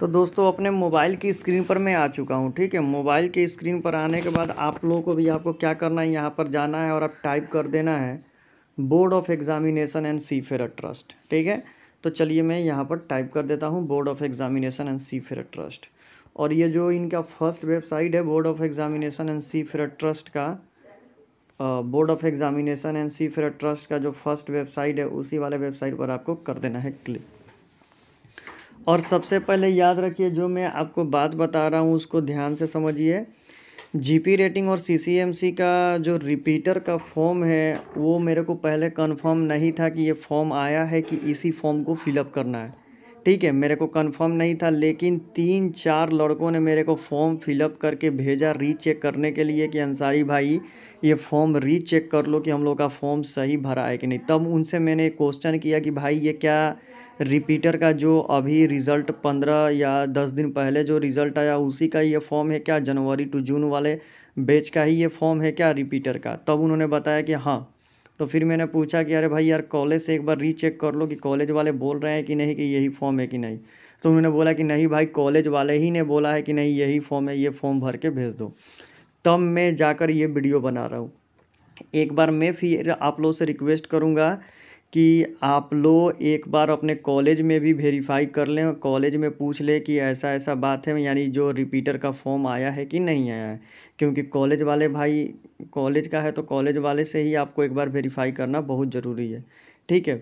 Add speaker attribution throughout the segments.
Speaker 1: तो दोस्तों अपने मोबाइल की स्क्रीन पर मैं आ चुका हूँ ठीक है मोबाइल की स्क्रीन पर आने के बाद आप लोगों को भी आपको क्या करना है यहाँ पर जाना है और आप टाइप कर देना है board of examination and seafarers trust ठीक है तो चलिए मैं यहाँ पर टाइप कर देता हूँ board of examination and seafarers trust और ये जो इनका फर्स्ट वेबसाइट है board of examination and seafarers trust का board of examination and seafarers trust का जो फर्स्ट वेबसाइट है उसी वाले वेबसाइट पर आपको कर देना है क्लिक और सबसे पहले याद रखिए जो मैं आपको बात बता रहा हूँ उसको ध्यान से समझिए जीपी रेटिंग और सीसीएमसी का जो रिपीटर का फॉर्म है वो मेरे को पहले कंफर्म नहीं था कि ये फॉर्म आया है कि इसी फॉर्म को फिलअप करना है ठीक है मेरे को कंफर्म नहीं था लेकिन तीन चार लड़कों ने मेरे को फॉर्म फिलअप करके भेजा रीचेक करने के लिए कि अंसारी भाई ये फॉर्म रीचेक कर लो कि हम लोग का फॉर्म सही भरा है कि नहीं तब उनसे मैंने क्वेश्चन किया कि भाई ये क्या रिपीटर का जो अभी रिज़ल्ट पंद्रह या दस दिन पहले जो रिज़ल्ट आया उसी का ये फॉर्म है क्या जनवरी टू जून वाले बेच का ही ये फॉर्म है क्या रिपीटर का तब उन्होंने बताया कि हाँ तो फिर मैंने पूछा कि अरे भाई यार कॉलेज से एक बार रीचेक कर लो कि कॉलेज वाले बोल रहे हैं कि नहीं कि यही फॉर्म है कि नहीं तो उन्होंने बोला कि नहीं भाई कॉलेज वाले ही ने बोला है कि नहीं यही फॉर्म है ये फॉर्म भर के भेज दो तब मैं जाकर ये वीडियो बना रहा हूँ एक बार मैं फिर आप लोग से रिक्वेस्ट करूँगा कि आप लोग एक बार अपने कॉलेज में भी वेरीफाई कर लें और कॉलेज में पूछ लें कि ऐसा ऐसा बात है यानी जो रिपीटर का फॉर्म आया है कि नहीं आया है क्योंकि कॉलेज वाले भाई कॉलेज का है तो कॉलेज वाले से ही आपको एक बार वेरीफाई करना बहुत ज़रूरी है ठीक है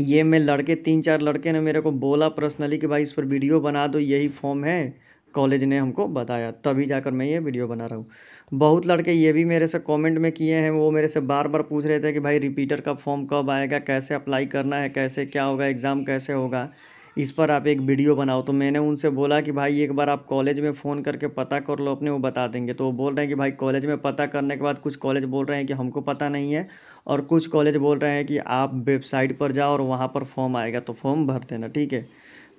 Speaker 1: ये मैं लड़के तीन चार लड़के ने मेरे को बोला पर्सनली कि भाई इस पर वीडियो बना दो यही फॉर्म है कॉलेज ने हमको बताया तभी जाकर मैं ये वीडियो बना रहा हूँ बहुत लड़के ये भी मेरे से कमेंट में किए हैं वो मेरे से बार बार पूछ रहे थे कि भाई रिपीटर का फॉर्म कब आएगा कैसे अप्लाई करना है कैसे क्या होगा एग्ज़ाम कैसे होगा इस पर आप एक वीडियो बनाओ तो मैंने उनसे बोला कि भाई एक बार आप कॉलेज में फ़ोन करके पता कर लो अपने वो बता देंगे तो वो बोल रहे हैं कि भाई कॉलेज में पता करने के बाद कुछ कॉलेज बोल रहे हैं कि हमको पता नहीं है और कुछ कॉलेज बोल रहे हैं कि आप वेबसाइट पर जाओ और वहाँ पर फॉर्म आएगा तो फॉर्म भर देना ठीक है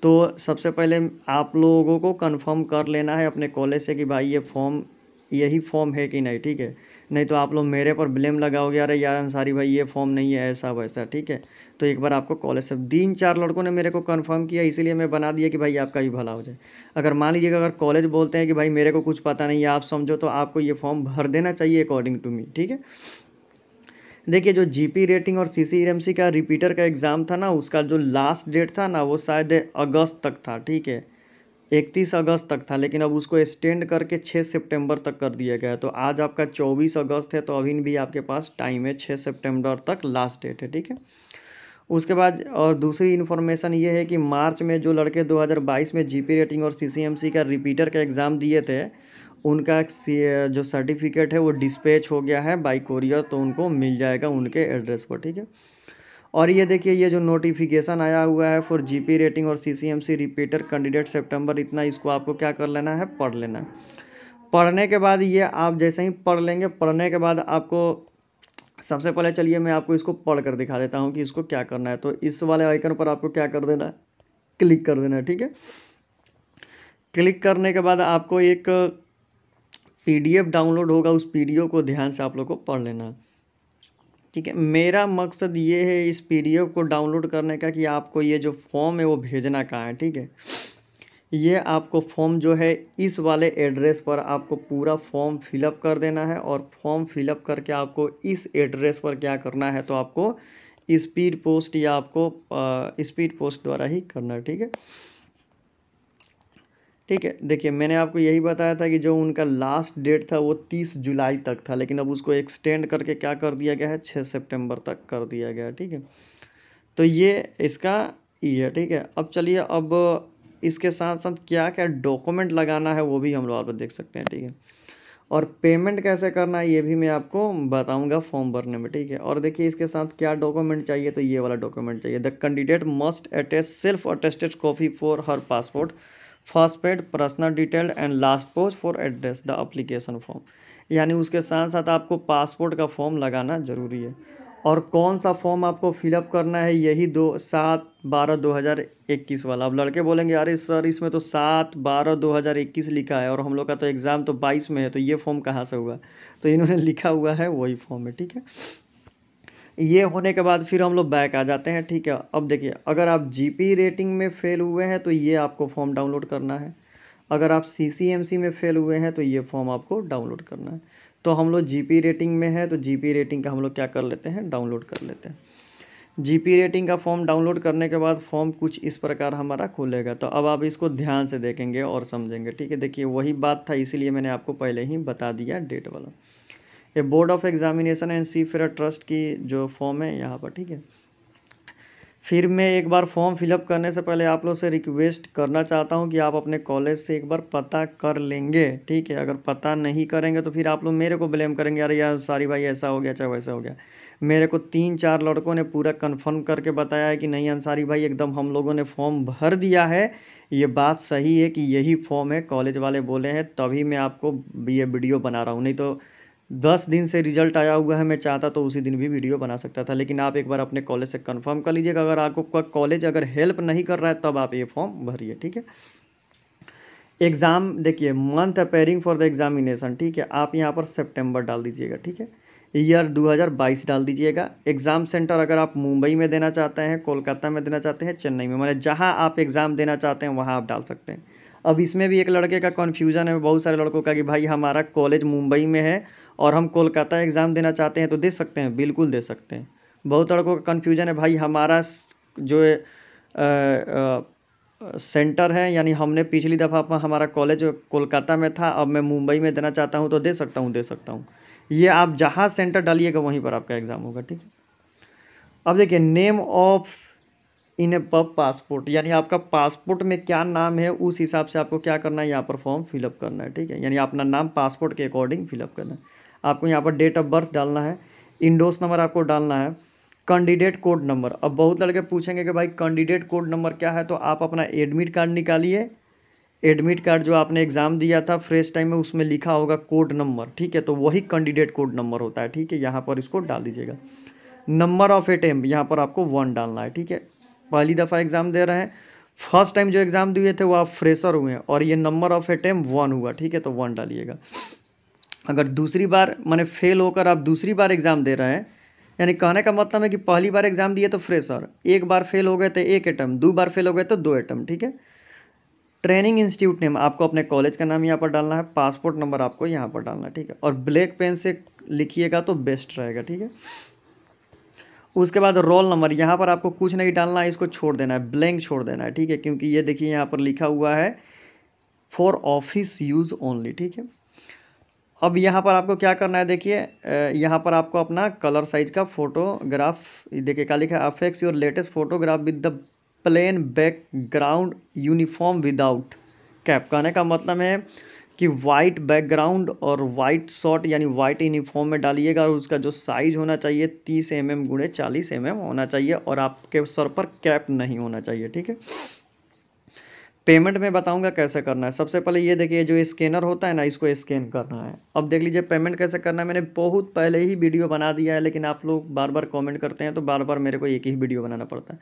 Speaker 1: तो सबसे पहले आप लोगों को कंफर्म कर लेना है अपने कॉलेज से कि भाई ये फॉर्म यही फॉर्म है कि नहीं ठीक है नहीं तो आप लोग मेरे पर ब्लेम लगाओगे अरे यार अंसारी भाई ये फॉर्म नहीं है ऐसा वैसा ठीक है तो एक बार आपको कॉलेज से तीन चार लड़कों ने मेरे को कंफर्म किया इसीलिए मैं बना दिया कि भाई आपका भी भला हो जाए अगर मान लीजिएगा अगर कॉलेज बोलते हैं कि भाई मेरे को कुछ पता नहीं है आप समझो तो आपको ये फॉर्म भर देना चाहिए अकॉर्डिंग टू मी ठीक है देखिए जो जी रेटिंग और सी का रिपीटर का एग्ज़ाम था ना उसका जो लास्ट डेट था ना वो शायद अगस्त तक था ठीक है इकतीस अगस्त तक था लेकिन अब उसको एक्सटेंड करके छः सितंबर तक कर दिया गया है तो आज आपका चौबीस अगस्त है तो अभी भी आपके पास टाइम है छः सितंबर तक लास्ट डेट है ठीक है उसके बाद और दूसरी इन्फॉर्मेशन ये है कि मार्च में जो लड़के 2022 में जीपी रेटिंग और सीसीएमसी का रिपीटर का एग्ज़ाम दिए थे उनका जो सर्टिफिकेट है वो डिस्पैच हो गया है बाई कोरियर तो उनको मिल जाएगा उनके एड्रेस पर ठीक है और ये देखिए ये जो नोटिफिकेशन आया हुआ है फॉर जीपी रेटिंग और सीसीएमसी रिपीटर कैंडिडेट सितंबर इतना इसको आपको क्या कर लेना है पढ़ लेना पढ़ने के बाद ये आप जैसे ही पढ़ लेंगे पढ़ने के बाद आपको सबसे पहले चलिए मैं आपको इसको पढ़ कर दिखा देता हूँ कि इसको क्या करना है तो इस वाले आइकन पर आपको क्या कर देना है क्लिक कर देना है ठीक है क्लिक करने के बाद आपको एक पीडीएफ डाउनलोड होगा उस पीडीएफ को ध्यान से आप लोग को पढ़ लेना है ठीक है मेरा मकसद ये है इस पी को डाउनलोड करने का कि आपको ये जो फॉर्म है वो भेजना कहाँ है ठीक है ये आपको फॉर्म जो है इस वाले एड्रेस पर आपको पूरा फॉर्म फिलअप कर देना है और फॉर्म फिलअप करके आपको इस एड्रेस पर क्या करना है तो आपको स्पीड पोस्ट या आपको स्पीड पोस्ट द्वारा ही करना है ठीक है ठीक है देखिए मैंने आपको यही बताया था कि जो उनका लास्ट डेट था वो तीस जुलाई तक था लेकिन अब उसको एक्सटेंड करके क्या कर दिया गया है छः सितंबर तक कर दिया गया ठीक है तो ये इसका ये ठीक है अब चलिए अब इसके साथ साथ क्या क्या डॉक्यूमेंट लगाना है वो भी हम लोग देख सकते हैं ठीक है और पेमेंट कैसे करना है ये भी मैं आपको बताऊंगा फॉर्म भरने में ठीक है और देखिए इसके साथ क्या डॉक्यूमेंट चाहिए तो ये वाला डॉक्यूमेंट चाहिए the candidate must attest self attested copy for her passport first page personal detail and last page for address the application form यानी उसके साथ साथ आपको पासपोर्ट का फॉर्म लगाना ज़रूरी है और कौन सा फॉर्म आपको फिलअप करना है यही दो सात बारह दो हज़ार इक्कीस वाला अब लड़के बोलेंगे अरे सर इसमें तो सात बारह दो हज़ार इक्कीस लिखा है और हम लोग का तो एग्ज़ाम तो बाईस में है तो ये फॉर्म कहाँ से हुआ तो इन्होंने लिखा हुआ है वही फॉर्म है ठीक है ये होने के बाद फिर हम लोग बैक आ जाते हैं ठीक है अब देखिए अगर आप जी रेटिंग में फ़ेल हुए हैं तो ये आपको फॉर्म डाउनलोड करना है अगर आप सी में फ़ेल हुए हैं तो ये फॉर्म आपको डाउनलोड करना है तो हम लोग जी रेटिंग में है तो जी रेटिंग का हम लोग क्या कर लेते हैं डाउनलोड कर लेते हैं जी रेटिंग का फॉर्म डाउनलोड करने के बाद फॉर्म कुछ इस प्रकार हमारा खुलेगा तो अब आप इसको ध्यान से देखेंगे और समझेंगे ठीक है देखिए वही बात था इसीलिए मैंने आपको पहले ही बता दिया डेट वाला ये board of examination and seafarers trust की जो फॉर्म है यहाँ पर ठीक है फिर मैं एक बार फॉर्म फिलअप करने से पहले आप लोग से रिक्वेस्ट करना चाहता हूँ कि आप अपने कॉलेज से एक बार पता कर लेंगे ठीक है अगर पता नहीं करेंगे तो फिर आप लोग मेरे को ब्लेम करेंगे अरे यार सारी भाई ऐसा हो गया चाहे अच्छा वैसा हो गया मेरे को तीन चार लड़कों ने पूरा कंफर्म करके बताया है कि नहीं अंसारी भाई एकदम हम लोगों ने फॉर्म भर दिया है ये बात सही है कि यही फॉर्म है कॉलेज वाले बोले हैं तभी मैं आपको ये वीडियो बना रहा हूँ नहीं तो दस दिन से रिजल्ट आया हुआ है मैं चाहता तो उसी दिन भी वीडियो बना सकता था लेकिन आप एक बार अपने कॉलेज से कंफर्म कर लीजिएगा अगर आपको कॉलेज अगर हेल्प नहीं कर रहा है तब आप ये फॉर्म भरिए ठीक है एग्ज़ाम देखिए month appearing for the examination ठीक है आप यहाँ पर सेप्टेम्बर डाल दीजिएगा ठीक है ईयर 2022 डाल दीजिएगा एग्ज़ाम सेंटर अगर आप मुंबई में देना चाहते हैं कोलकाता में देना चाहते हैं चेन्नई में मैंने जहाँ आप एग्ज़ाम देना चाहते हैं वहाँ आप डाल सकते हैं अब इसमें भी एक लड़के का कन्फ्यूजन है बहुत सारे लड़कों का कि भाई हमारा कॉलेज मुंबई में है और हम कोलकाता एग्ज़ाम देना चाहते हैं तो दे सकते हैं बिल्कुल दे सकते हैं बहुत लड़कों का कन्फ्यूजन है भाई हमारा जो सेंटर है यानी हमने पिछली दफ़ा हमारा कॉलेज कोलकाता में था अब मैं मुंबई में देना चाहता हूँ तो दे सकता हूँ दे सकता हूँ ये आप जहाँ सेंटर डालिएगा वहीं पर आपका एग्ज़ाम होगा ठीक है अब देखिए नेम ऑफ इन पब पासपोर्ट यानी आपका पासपोर्ट में क्या नाम है उस हिसाब से आपको क्या करना है यहाँ पर फॉर्म फिलअप करना है ठीक है यानी अपना नाम पासपोर्ट के अकॉर्डिंग फिलअप करना है आपको यहाँ पर डेट ऑफ बर्थ डालना है इंडोस नंबर आपको डालना है कैंडिडेट कोड नंबर अब बहुत लड़के पूछेंगे कि भाई कैंडिडेट कोड नंबर क्या है तो आप अपना एडमिट कार्ड निकालिए एडमिट कार्ड जो आपने एग्ज़ाम दिया था फ्रेश टाइम में उसमें लिखा होगा कोड नंबर ठीक है तो वही कैंडिडेट कोड नंबर होता है ठीक है यहाँ पर इसको डाल दीजिएगा नंबर ऑफ टेम यहाँ पर आपको वन डालना है ठीक है पहली दफ़ा एग्ज़ाम दे रहे हैं फर्स्ट टाइम जो एग्ज़ाम दिए थे वो आप फ्रेशर हुए हैं और ये नंबर ऑफ अटैम्प वन हुआ ठीक है तो वन डालिएगा अगर दूसरी बार मैंने फेल होकर आप दूसरी बार एग्ज़ाम दे रहे हैं यानी कहने का मतलब है कि पहली बार एग्ज़ाम दिए तो फ्रेशर एक बार फेल हो गए तो एक एटम दो बार फेल हो गए तो दो एटम ठीक है ट्रेनिंग इंस्टीट्यूट नेम आपको अपने कॉलेज का नाम यहाँ पर डालना है पासपोर्ट नंबर आपको यहाँ पर डालना है ठीक है और ब्लैक पेन से लिखिएगा तो बेस्ट रहेगा ठीक है उसके बाद रोल नंबर यहाँ पर आपको कुछ नहीं डालना है इसको छोड़ देना है ब्लैंक छोड़ देना है ठीक है क्योंकि ये देखिए यहाँ पर लिखा हुआ है फॉर ऑफिस यूज़ ओनली ठीक है अब यहाँ पर आपको क्या करना है देखिए यहाँ पर आपको अपना कलर साइज का फोटोग्राफ देखिए क्या लिखा है affix your latest photograph with the plain background uniform without cap कहने का मतलब है कि वाइट बैकग्राउंड और वाइट शॉट यानी वाइट यूनिफॉर्म में डालिएगा और उसका जो साइज होना चाहिए तीस एम mm एम गुणे चालीस एम mm एम होना चाहिए और आपके सर पर कैप नहीं होना चाहिए ठीक है पेमेंट में बताऊंगा कैसे करना है सबसे पहले ये देखिए जो स्कैनर होता है ना इसको स्कैन करना है अब देख लीजिए पेमेंट कैसे करना है मैंने बहुत पहले ही वीडियो बना दिया है लेकिन आप लोग बार बार कॉमेंट करते हैं तो बार बार मेरे को एक ही वीडियो बनाना पड़ता है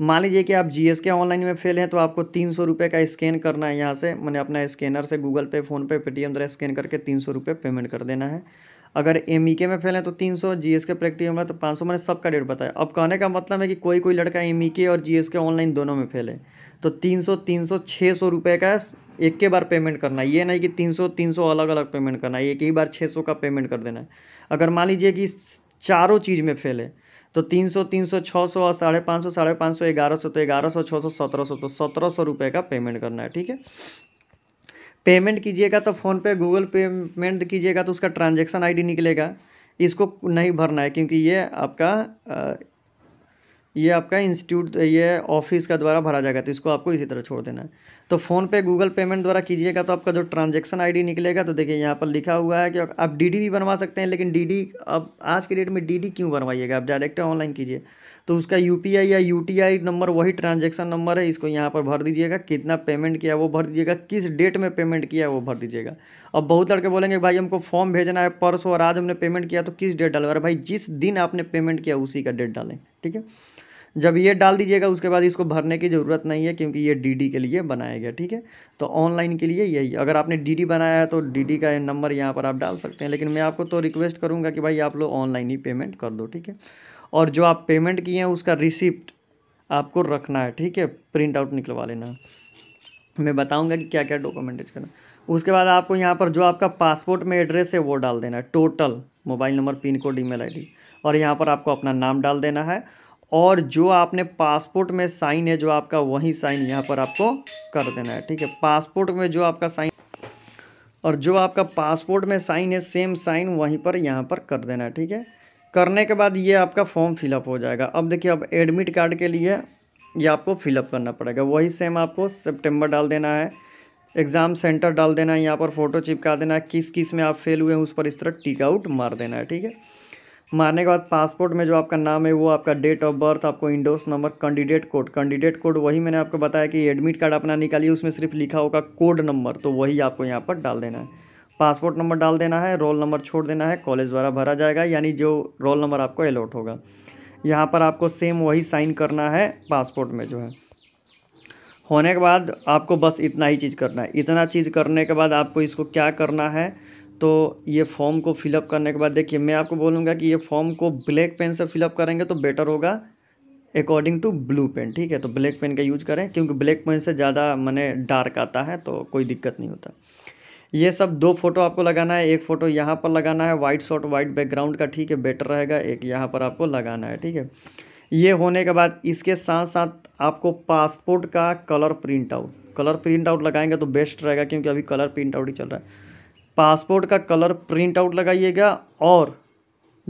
Speaker 1: मान लीजिए कि आप जी के ऑनलाइन में फेल हैं तो आपको तीन सौ रुपये का स्कैन करना है यहाँ से मैंने अपना स्कैनर से गूगल पे फ़ोनपे पेटीएम द्वारा स्कैन करके तीन सौ रुपये पेमेंट कर देना है अगर एम ई के में फेल हैं तो तीन सौ जी एस के प्रैक्टिकल में तो पाँच सौ मैंने सबका डेट बताया अब कहने का मतलब है कि कोई कोई लड़का एम ई के और जी एस के ऑनलाइन दोनों में फेल है तो तीन सौ तीन सौ छः सौ रुपये का एक के बार पेमेंट करना है ये नहीं कि तीन सौ तीन सौ अलग अलग पेमेंट करना है एक ही बार छः सौ का पेमेंट कर देना है अगर मान लीजिए कि चारों चीज़ में फेल है तो तीन सौ तीन सौ छः सौ और साढ़े पाँच सौ साढ़े पाँच सौ ग्यारह सौ तो ग्यारह सौ छः सौ सत्रह सौ तो सत्रह सौ रुपये का पेमेंट करना है ठीक है पेमेंट कीजिएगा तो फ़ोनपे गूगल पेमेंट कीजिएगा तो उसका ट्रांजेक्शन आईडी निकलेगा इसको नहीं भरना है क्योंकि ये आपका ये आपका इंस्टीट्यूट ये ऑफिस का द्वारा भरा जाएगा तो इसको आपको इसी तरह छोड़ देना है तो फ़ोन पे गूगल पेमेंट द्वारा कीजिएगा तो आपका जो ट्रांजैक्शन आईडी निकलेगा तो देखिए यहाँ पर लिखा हुआ है कि आप डीडी भी बनवा सकते हैं लेकिन डीडी अब आज के डेट में डीडी क्यों बनवाइएगा आप डायरेक्ट ऑनलाइन कीजिए तो उसका यू या यू नंबर वही ट्रांजेक्शन नंबर है इसको यहाँ पर भर दीजिएगा कितना पेमेंट किया वो भर दीजिएगा किस डेट में पेमेंट किया वो भर दीजिएगा अब बहुत लड़के बोलेंगे भाई हमको फॉर्म भेजना है परसों और आज हमने पेमेंट किया तो किस डेट डालें और भाई जिस दिन आपने पेमेंट किया उसी का डेट डालें ठीक है जब ये डाल दीजिएगा उसके बाद इसको भरने की ज़रूरत नहीं है क्योंकि ये डीडी के लिए बनाया गया ठीक है तो ऑनलाइन के लिए यही अगर आपने डीडी बनाया है तो डीडी का नंबर यहाँ पर आप डाल सकते हैं लेकिन मैं आपको तो रिक्वेस्ट करूँगा कि भाई आप लोग ऑनलाइन ही पेमेंट कर दो ठीक है और जो आप पेमेंट किए हैं उसका रिसिप्ट आपको रखना है ठीक है प्रिंट आउट निकलवा लेना मैं बताऊँगा कि क्या क्या डॉक्यूमेंटेज करना उसके बाद आपको यहाँ पर जो आपका पासपोर्ट में एड्रेस है वो डाल देना है total mobile number pin code email और यहाँ पर आपको अपना नाम डाल देना है और जो आपने पासपोर्ट में साइन है जो आपका वही साइन यहाँ पर आपको कर देना है ठीक है पासपोर्ट में जो आपका साइन और जो आपका पासपोर्ट में साइन है सेम साइन वहीं पर यहाँ पर कर देना है ठीक है करने के बाद ये आपका फॉर्म फिलअप हो जाएगा अब देखिए अब एडमिट कार्ड के लिए ये आपको फिलअप करना पड़ेगा वही सेम आपको सेप्टेम्बर डाल देना है एग्ज़ाम सेंटर डाल देना है यहाँ पर फ़ोटो चिपका देना है किस किस में आप फेल हुए हैं उस पर इस तरह टिकआउट आउट मार देना है ठीक है मारने के बाद पासपोर्ट में जो आपका नाम है वो आपका डेट ऑफ बर्थ आपको INDOS number candidate code candidate code वही मैंने आपको बताया कि एडमिट कार्ड अपना निकालिए उसमें सिर्फ लिखा होगा कोड नंबर तो वही आपको यहाँ पर डाल देना है पासपोर्ट नंबर डाल देना है रोल नंबर छोड़ देना है कॉलेज द्वारा भरा जाएगा यानी जो रोल नंबर आपको अलॉट होगा यहाँ पर आपको सेम वही साइन करना है पासपोर्ट में जो है होने के बाद आपको बस इतना ही चीज़ करना है इतना चीज़ करने के बाद आपको इसको क्या करना है तो ये फॉर्म को फिलअप करने के बाद देखिए मैं आपको बोलूँगा कि ये फॉर्म को ब्लैक पेन से फिलअप करेंगे तो बेटर होगा अकॉर्डिंग टू ब्लू पेन ठीक है तो ब्लैक पेन का यूज करें क्योंकि ब्लैक पेन से ज़्यादा मैंने डार्क आता है तो कोई दिक्कत नहीं होता ये सब दो फोटो आपको लगाना है एक फ़ोटो यहाँ पर लगाना है वाइट शॉट वाइट बैकग्राउंड का ठीक है बेटर रहेगा एक यहाँ पर आपको लगाना है ठीक है ये होने के बाद इसके साथ साथ आपको पासपोर्ट का colour print out colour print out लगाएंगे तो बेस्ट रहेगा क्योंकि अभी कलर प्रिंट आउट ही चल रहा है पासपोर्ट का कलर प्रिंट आउट लगाइएगा और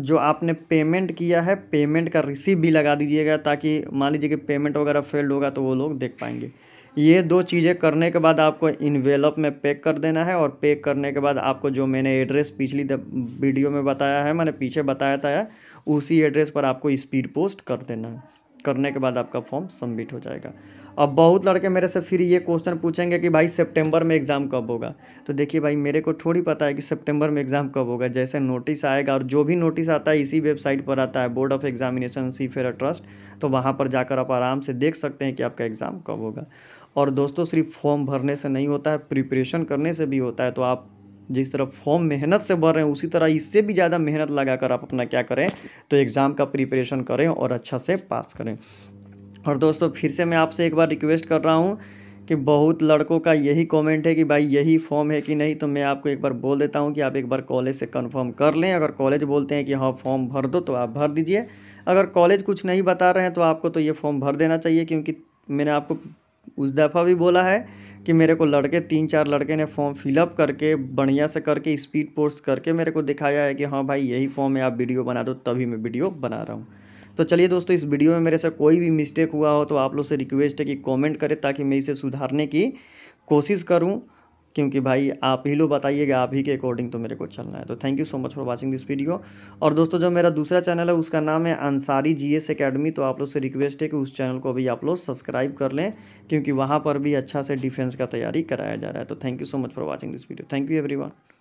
Speaker 1: जो आपने पेमेंट किया है पेमेंट का रिसीव भी लगा दीजिएगा ताकि मान लीजिए कि पेमेंट वगैरह फेल्ड होगा तो वो लोग देख पाएंगे ये दो चीज़ें करने के बाद आपको इनवेलप में पैक कर देना है और पैक करने के बाद आपको जो मैंने एड्रेस पिछली वीडियो में बताया है मैंने पीछे बताया था उसी एड्रेस पर आपको स्पीड पोस्ट कर देना है करने के बाद आपका फॉर्म सबमिट हो जाएगा अब बहुत लड़के मेरे से फिर ये क्वेश्चन पूछेंगे कि भाई सितंबर में एग्ज़ाम कब होगा तो देखिए भाई मेरे को थोड़ी पता है कि सितंबर में एग्ज़ाम कब होगा जैसे नोटिस आएगा और जो भी नोटिस आता है इसी वेबसाइट पर आता है board of examination seafarers trust तो वहाँ पर जाकर आप आराम से देख सकते हैं कि आपका एग्ज़ाम कब होगा और दोस्तों सिर्फ फॉर्म भरने से नहीं होता है प्रिपरेशन करने से भी होता है तो आप जिस तरह फॉर्म मेहनत से भर रहे हैं उसी तरह इससे भी ज़्यादा मेहनत लगाकर आप अपना क्या करें तो एग्ज़ाम का प्रिपरेशन करें और अच्छा से पास करें और दोस्तों फिर से मैं आपसे एक बार रिक्वेस्ट कर रहा हूँ कि बहुत लड़कों का यही कमेंट है कि भाई यही फॉर्म है कि नहीं तो मैं आपको एक बार बोल देता हूँ कि आप एक बार कॉलेज से कन्फर्म कर लें अगर कॉलेज बोलते हैं कि हाँ फॉर्म भर दो तो आप भर दीजिए अगर कॉलेज कुछ नहीं बता रहे हैं तो आपको तो ये फॉर्म भर देना चाहिए क्योंकि मैंने आपको उस दफ़ा भी बोला है कि मेरे को लड़के तीन चार लड़के ने फॉर्म फिलअप करके बढ़िया से करके स्पीड पोस्ट करके मेरे को दिखाया है कि हाँ भाई यही फॉर्म है आप वीडियो बना दो तभी मैं वीडियो बना रहा हूँ तो चलिए दोस्तों इस वीडियो में मेरे से कोई भी मिस्टेक हुआ हो तो आप लोग से रिक्वेस्ट है कि कमेंट करें ताकि मैं इसे सुधारने की कोशिश करूँ क्योंकि भाई आप ही लोग बताइएगा आप ही के अकॉर्डिंग तो मेरे को चलना है तो thank you so much for watching this video और दोस्तों जो मेरा दूसरा चैनल है उसका नाम है अंसारी जी एस अकेडमी तो आप लोग से रिक्वेस्ट है कि उस चैनल को भी आप लोग सब्सक्राइब कर लें क्योंकि वहाँ पर भी अच्छा से डिफेंस का तैयारी कराया जा रहा है तो thank you so much for watching this video thank you every